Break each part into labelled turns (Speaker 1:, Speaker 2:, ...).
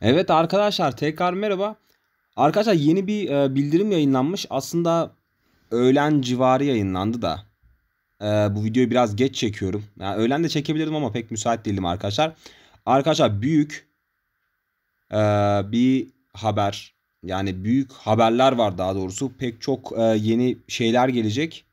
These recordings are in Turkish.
Speaker 1: Evet arkadaşlar tekrar merhaba. Arkadaşlar yeni bir e, bildirim yayınlanmış. Aslında öğlen civarı yayınlandı da. E, bu videoyu biraz geç çekiyorum. Yani öğlen de çekebilirdim ama pek müsait değilim arkadaşlar. Arkadaşlar büyük e, bir haber. Yani büyük haberler var daha doğrusu. Pek çok e, yeni şeyler gelecek.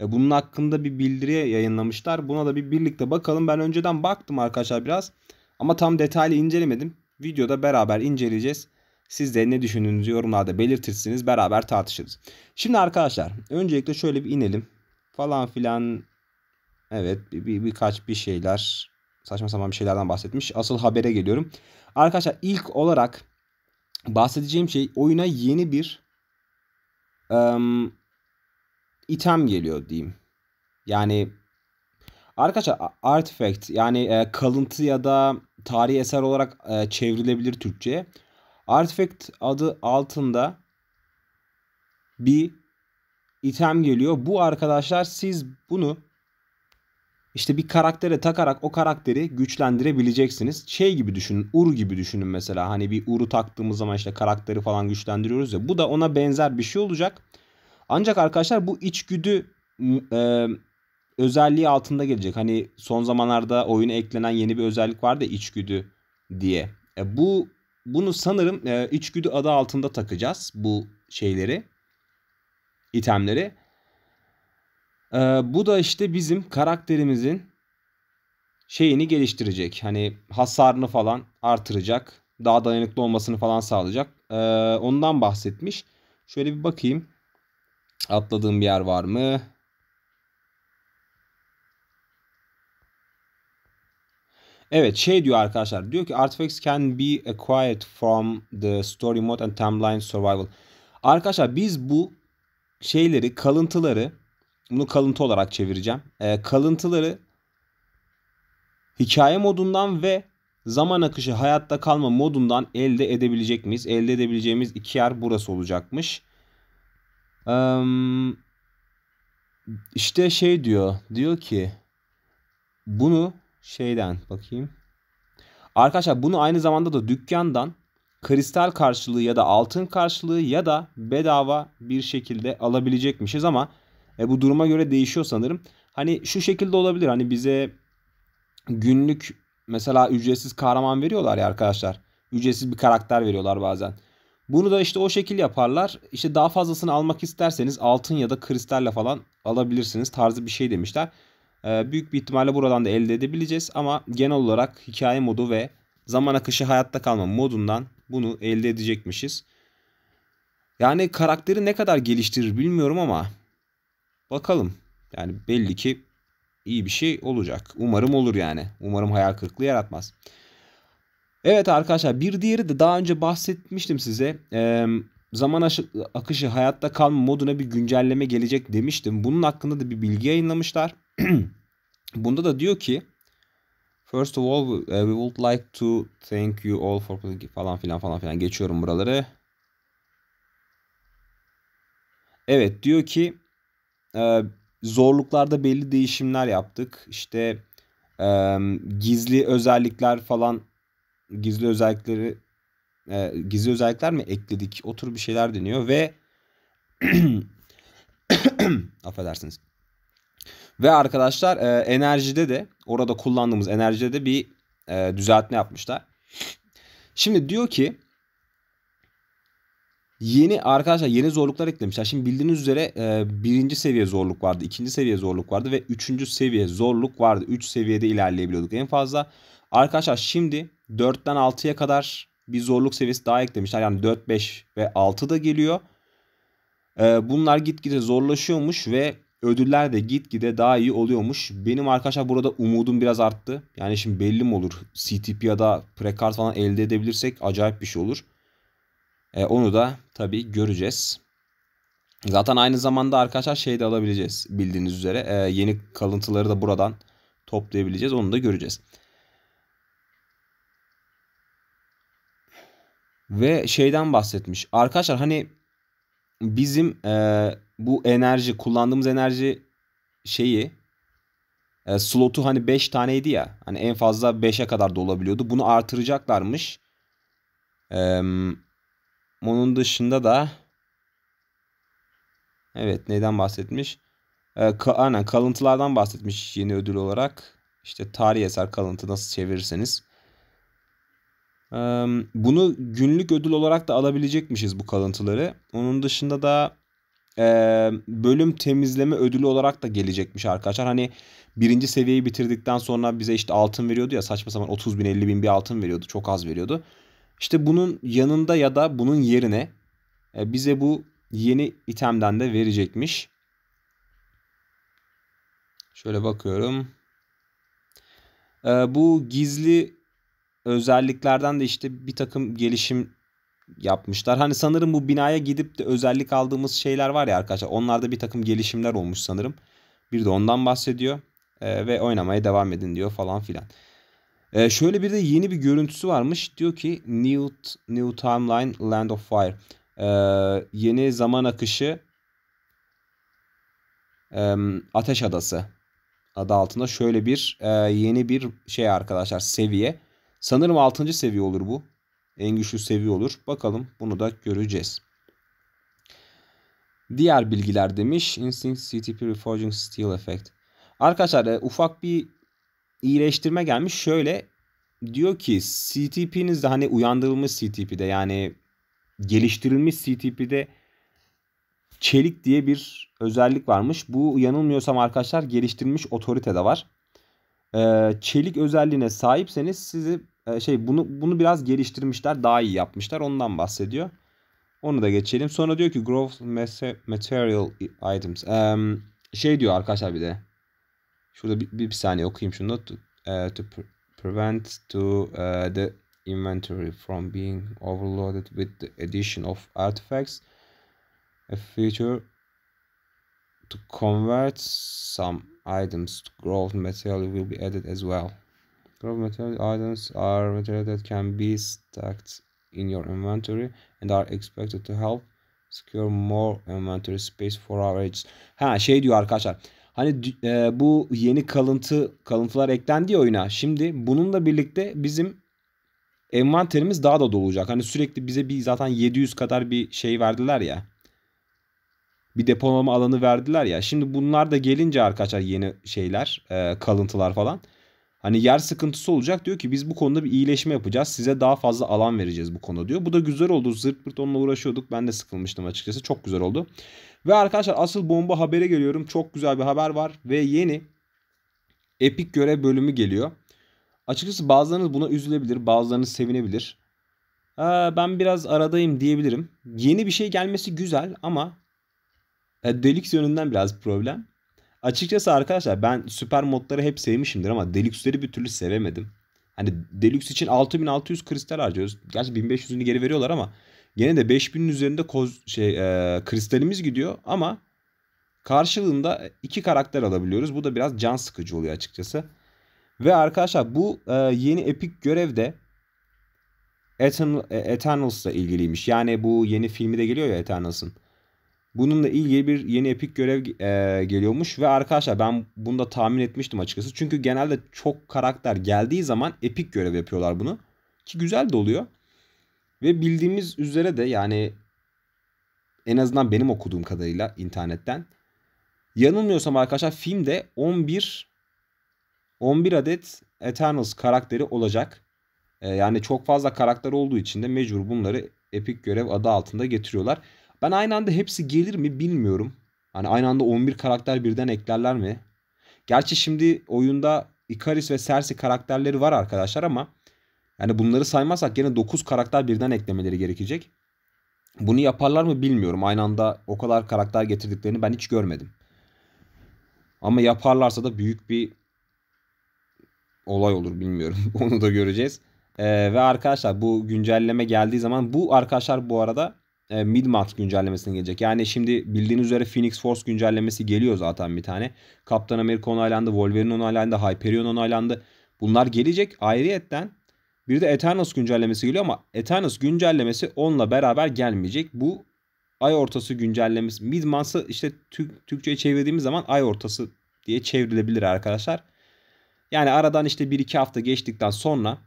Speaker 1: E, bunun hakkında bir bildiri yayınlamışlar. Buna da bir birlikte bakalım. Ben önceden baktım arkadaşlar biraz. Ama tam detaylı incelemedim videoda beraber inceleyeceğiz. Siz de ne düşündüğünüzü yorumlarda belirtirsiniz. Beraber tartışırız. Şimdi arkadaşlar öncelikle şöyle bir inelim. Falan filan evet bir, bir, birkaç bir şeyler saçma sapan bir şeylerden bahsetmiş. Asıl habere geliyorum. Arkadaşlar ilk olarak bahsedeceğim şey oyuna yeni bir um, item geliyor diyeyim. Yani arkadaşlar artifact yani e, kalıntı ya da tarihi eser olarak e, çevrilebilir Türkçe'ye. Artifact adı altında bir item geliyor. Bu arkadaşlar siz bunu işte bir karaktere takarak o karakteri güçlendirebileceksiniz. Şey gibi düşünün, Ur gibi düşünün mesela. Hani bir Ur'u taktığımız zaman işte karakteri falan güçlendiriyoruz ya. Bu da ona benzer bir şey olacak. Ancak arkadaşlar bu içgüdü e, özelliği altında gelecek. Hani son zamanlarda oyuna eklenen yeni bir özellik vardı ya içgüdü diye. E, bu bunu sanırım e, içgüdü adı altında takacağız bu şeyleri, itemleri. E, bu da işte bizim karakterimizin şeyini geliştirecek. Hani hasarını falan artıracak, daha dayanıklı olmasını falan sağlayacak. E, ondan bahsetmiş. Şöyle bir bakayım. Atladığım bir yer var mı? Evet şey diyor arkadaşlar. Diyor ki artifacts can be acquired from the story mode and timeline survival. Arkadaşlar biz bu şeyleri kalıntıları bunu kalıntı olarak çevireceğim. E, kalıntıları hikaye modundan ve zaman akışı hayatta kalma modundan elde edebilecek miyiz? Elde edebileceğimiz iki yer burası olacakmış. Ee, işte şey diyor. Diyor ki bunu şeyden bakayım. Arkadaşlar bunu aynı zamanda da dükkandan kristal karşılığı ya da altın karşılığı ya da bedava bir şekilde alabilecekmişiz ama e, bu duruma göre değişiyor sanırım. Hani şu şekilde olabilir. Hani bize günlük mesela ücretsiz kahraman veriyorlar ya arkadaşlar. Ücretsiz bir karakter veriyorlar bazen. Bunu da işte o şekil yaparlar. İşte daha fazlasını almak isterseniz altın ya da kristalle falan alabilirsiniz tarzı bir şey demişler. Ee, büyük bir ihtimalle buradan da elde edebileceğiz. Ama genel olarak hikaye modu ve zaman akışı hayatta kalma modundan bunu elde edecekmişiz. Yani karakteri ne kadar geliştirir bilmiyorum ama bakalım. Yani belli ki iyi bir şey olacak. Umarım olur yani. Umarım hayal kırıklığı yaratmaz. Evet arkadaşlar bir diğeri de daha önce bahsetmiştim size. Ee, zaman akışı hayatta kalma moduna bir güncelleme gelecek demiştim. Bunun hakkında da bir bilgi yayınlamışlar. Bunda da diyor ki First of all we uh, would like to thank you all for falan filan falan filan geçiyorum buraları. Evet diyor ki e, zorluklarda belli değişimler yaptık. İşte e, gizli özellikler falan gizli özellikleri e, gizli özellikler mi ekledik? otur bir şeyler deniyor ve affedersiniz. Ve arkadaşlar e, enerjide de orada kullandığımız enerjide de bir e, düzeltme yapmışlar. Şimdi diyor ki Yeni arkadaşlar yeni zorluklar eklemişler. Şimdi bildiğiniz üzere e, birinci seviye zorluk vardı. ikinci seviye zorluk vardı. Ve üçüncü seviye zorluk vardı. Üç seviyede ilerleyebiliyorduk en fazla. Arkadaşlar şimdi dörtten altıya kadar bir zorluk seviyesi daha eklemişler. Yani dört beş ve altı da geliyor. E, bunlar gitgide zorlaşıyormuş ve Ödüller de gitgide daha iyi oluyormuş. Benim arkadaşlar burada umudum biraz arttı. Yani şimdi belli mi olur? CTP ya da prekart falan elde edebilirsek acayip bir şey olur. E, onu da tabii göreceğiz. Zaten aynı zamanda arkadaşlar şey de alabileceğiz bildiğiniz üzere. E, yeni kalıntıları da buradan toplayabileceğiz. Onu da göreceğiz. Ve şeyden bahsetmiş. Arkadaşlar hani bizim e, bu enerji kullandığımız enerji şeyi e, slotu hani 5 taneydi ya. Hani en fazla 5'e kadar da olabiliyordu. Bunu artıracaklarmış. E, onun dışında da evet neyden bahsetmiş? E, ka, aynen kalıntılardan bahsetmiş yeni ödül olarak. İşte tarih eser kalıntı nasıl çevirirseniz. Bunu günlük ödül olarak da alabilecekmişiz bu kalıntıları. Onun dışında da bölüm temizleme ödülü olarak da gelecekmiş arkadaşlar. Hani birinci seviyeyi bitirdikten sonra bize işte altın veriyordu ya saçma sapan 30 bin 50 bin bir altın veriyordu. Çok az veriyordu. İşte bunun yanında ya da bunun yerine e, bize bu yeni itemden de verecekmiş. Şöyle bakıyorum. Bu gizli özelliklerden de işte bir takım gelişim yapmışlar. Hani sanırım bu binaya gidip de özellik aldığımız şeyler var ya arkadaşlar. Onlarda bir takım gelişimler olmuş sanırım. Bir de ondan bahsediyor. E, ve oynamaya devam edin diyor falan filan. E, şöyle bir de yeni bir görüntüsü varmış. Diyor ki New, New Timeline Land of Fire. E, yeni zaman akışı e, Ateş Adası adı altında şöyle bir e, yeni bir şey arkadaşlar seviye. Sanırım 6. seviye olur bu. En güçlü seviye olur. Bakalım bunu da göreceğiz. Diğer bilgiler demiş. Instinct CTP Reforging Steel Effect. Arkadaşlar e, ufak bir iyileştirme gelmiş. Şöyle diyor ki CTP'nizde hani uyandırılmış CTP'de yani geliştirilmiş CTP'de çelik diye bir özellik varmış. Bu yanılmıyorsam arkadaşlar geliştirilmiş otorite de var. çelik özelliğine sahipseniz sizi ee, şey bunu bunu biraz geliştirmişler, daha iyi yapmışlar. Ondan bahsediyor. Onu da geçelim. Sonra diyor ki growth material items. Um, şey diyor arkadaşlar bir de. Şurada bir, bir, bir saniye okuyayım şunu. To, uh, to prevent to uh, the inventory from being overloaded with the addition of artifacts. A feature to convert some items to growth material will be added as well. Raw material items are material that can be stacked in your inventory and are expected to help secure more inventory space for our ages. Ha şey diyor arkadaşlar. Hani e, bu yeni kalıntı kalıntılar eklendi ya oyuna. Şimdi bununla birlikte bizim envanterimiz daha da dolacak. Hani sürekli bize bir zaten 700 kadar bir şey verdiler ya. Bir depolama alanı verdiler ya. Şimdi bunlar da gelince arkadaşlar yeni şeyler, e, kalıntılar falan. Hani yer sıkıntısı olacak diyor ki biz bu konuda bir iyileşme yapacağız. Size daha fazla alan vereceğiz bu konuda diyor. Bu da güzel oldu. Zırt pırt onunla uğraşıyorduk. Ben de sıkılmıştım açıkçası. Çok güzel oldu. Ve arkadaşlar asıl bomba habere geliyorum. Çok güzel bir haber var. Ve yeni epik görev bölümü geliyor. Açıkçası bazılarınız buna üzülebilir. Bazılarınız sevinebilir. Ee, ben biraz aradayım diyebilirim. Yeni bir şey gelmesi güzel ama e, Deluxe yönünden biraz problem. Açıkçası arkadaşlar ben süper modları hep sevmişimdir ama deluxe'leri bir türlü sevemedim. Hani deluxe için 6600 kristal harcıyoruz. Gerçi 1500'ünü geri veriyorlar ama gene de 5000'in üzerinde koz, şey, e, kristalimiz gidiyor ama karşılığında iki karakter alabiliyoruz. Bu da biraz can sıkıcı oluyor açıkçası. Ve arkadaşlar bu e, yeni epik görevde Eternal, Eternals'la ilgiliymiş. Yani bu yeni filmi de geliyor ya Eternals'ın. Bununla ilgili bir yeni epik görev e, geliyormuş ve arkadaşlar ben bunu da tahmin etmiştim açıkçası. Çünkü genelde çok karakter geldiği zaman epik görev yapıyorlar bunu. Ki güzel de oluyor. Ve bildiğimiz üzere de yani en azından benim okuduğum kadarıyla internetten. Yanılmıyorsam arkadaşlar filmde 11 11 adet Eternals karakteri olacak. E, yani çok fazla karakter olduğu için de mecbur bunları epik görev adı altında getiriyorlar. Ben aynı anda hepsi gelir mi bilmiyorum. Hani aynı anda 11 karakter birden eklerler mi? Gerçi şimdi oyunda Ikaris ve Sersi karakterleri var arkadaşlar ama yani bunları saymazsak yine 9 karakter birden eklemeleri gerekecek. Bunu yaparlar mı bilmiyorum. Aynı anda o kadar karakter getirdiklerini ben hiç görmedim. Ama yaparlarsa da büyük bir olay olur bilmiyorum. Onu da göreceğiz. Ee, ve arkadaşlar bu güncelleme geldiği zaman bu arkadaşlar bu arada e, Midmart güncellemesine gelecek. Yani şimdi bildiğiniz üzere Phoenix Force güncellemesi geliyor zaten bir tane. Kaptan Amerika onaylandı, Wolverine onaylandı, Hyperion onaylandı. Bunlar gelecek. Ayrıyetten bir de Eternals güncellemesi geliyor ama Eternals güncellemesi onunla beraber gelmeyecek. Bu ay ortası güncellemesi. Midmars'ı işte Türk, Türkçe'ye çevirdiğimiz zaman ay ortası diye çevrilebilir arkadaşlar. Yani aradan işte 1-2 hafta geçtikten sonra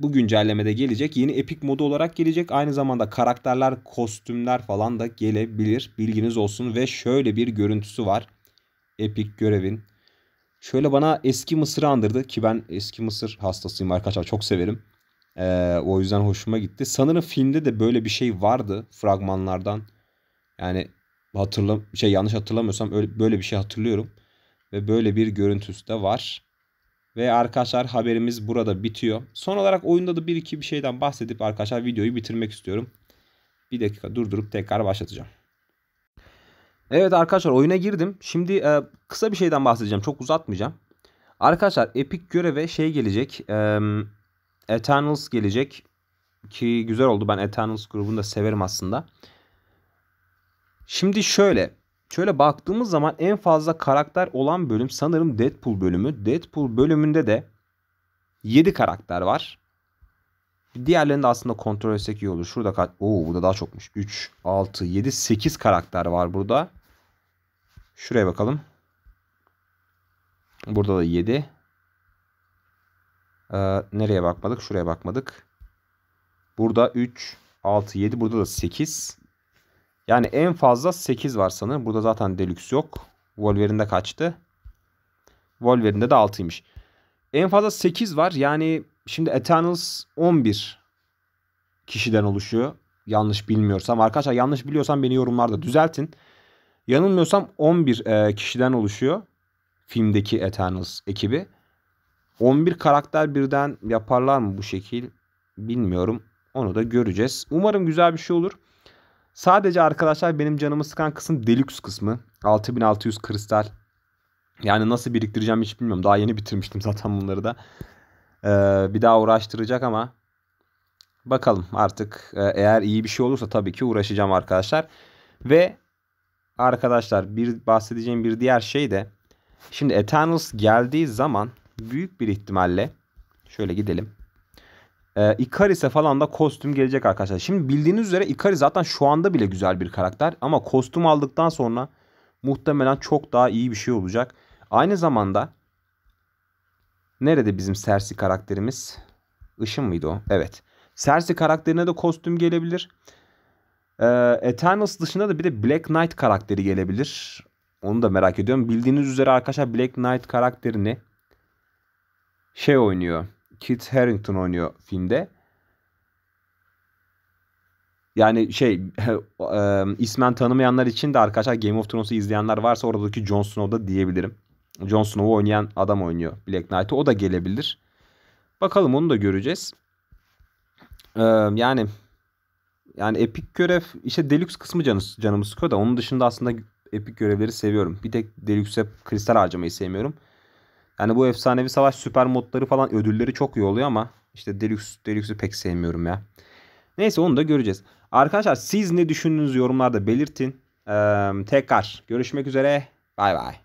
Speaker 1: bu güncellemede gelecek. Yeni epik modu olarak gelecek. Aynı zamanda karakterler, kostümler falan da gelebilir. Bilginiz olsun ve şöyle bir görüntüsü var. epik görevin. Şöyle bana eski Mısır'ı andırdı ki ben eski Mısır hastasıyım arkadaşlar çok severim. Ee, o yüzden hoşuma gitti. Sanırım filmde de böyle bir şey vardı fragmanlardan. Yani hatırlam, şey yanlış hatırlamıyorsam öyle, böyle bir şey hatırlıyorum. Ve böyle bir görüntüsü de var. Ve arkadaşlar haberimiz burada bitiyor. Son olarak oyunda da bir iki bir şeyden bahsedip arkadaşlar videoyu bitirmek istiyorum. Bir dakika durdurup tekrar başlatacağım. Evet arkadaşlar oyuna girdim. Şimdi e, kısa bir şeyden bahsedeceğim. Çok uzatmayacağım. Arkadaşlar Epic göreve şey gelecek. E, Eternals gelecek. Ki güzel oldu. Ben Eternals grubunu da severim aslında. Şimdi şöyle. Şöyle baktığımız zaman en fazla karakter olan bölüm sanırım Deadpool bölümü. Deadpool bölümünde de 7 karakter var. Diğerlerini de aslında kontrol etsek iyi olur. Şurada kaç? Oo burada daha çokmuş. 3, 6, 7, 8 karakter var burada. Şuraya bakalım. Burada da 7. Ee, nereye bakmadık? Şuraya bakmadık. Burada 3, 6, 7. Burada da 8. Yani en fazla 8 var sanırım. Burada zaten Deluxe yok. Wolverine'de kaçtı? Wolverine'de de 6'ymış. En fazla 8 var. Yani şimdi Eternals 11 kişiden oluşuyor. Yanlış bilmiyorsam. Arkadaşlar yanlış biliyorsam beni yorumlarda düzeltin. Yanılmıyorsam 11 e, kişiden oluşuyor. Filmdeki Eternals ekibi. 11 karakter birden yaparlar mı bu şekil bilmiyorum. Onu da göreceğiz. Umarım güzel bir şey olur. Sadece arkadaşlar benim canımı sıkan kısım Deluxe kısmı. 6600 kristal. Yani nasıl biriktireceğim hiç bilmiyorum. Daha yeni bitirmiştim zaten bunları da. Ee, bir daha uğraştıracak ama bakalım artık e, eğer iyi bir şey olursa tabii ki uğraşacağım arkadaşlar. Ve arkadaşlar bir bahsedeceğim bir diğer şey de şimdi Eternals geldiği zaman büyük bir ihtimalle şöyle gidelim. E, ee, Icaris'e falan da kostüm gelecek arkadaşlar. Şimdi bildiğiniz üzere Icaris zaten şu anda bile güzel bir karakter. Ama kostüm aldıktan sonra muhtemelen çok daha iyi bir şey olacak. Aynı zamanda nerede bizim Sersi karakterimiz? Işın mıydı o? Evet. Sersi karakterine de kostüm gelebilir. Ee, Eternals dışında da bir de Black Knight karakteri gelebilir. Onu da merak ediyorum. Bildiğiniz üzere arkadaşlar Black Knight karakterini şey oynuyor. Kit Harington oynuyor filmde. Yani şey e, ismen tanımayanlar için de arkadaşlar Game of Thrones'u izleyenler varsa oradaki Jon Snow'da diyebilirim. Jon Snow'u oynayan adam oynuyor Black Knight'ı. O da gelebilir. Bakalım onu da göreceğiz. E, yani yani epik görev işte deluxe kısmı canım, canımı sıkıyor da onun dışında aslında epik görevleri seviyorum. Bir tek deluxe'e kristal harcamayı sevmiyorum. Yani bu efsanevi savaş süper modları falan ödülleri çok iyi oluyor ama işte Deluxe, Deluxe'ü pek sevmiyorum ya. Neyse onu da göreceğiz. Arkadaşlar siz ne düşündüğünüzü yorumlarda belirtin. Ee, tekrar görüşmek üzere. Bay bay.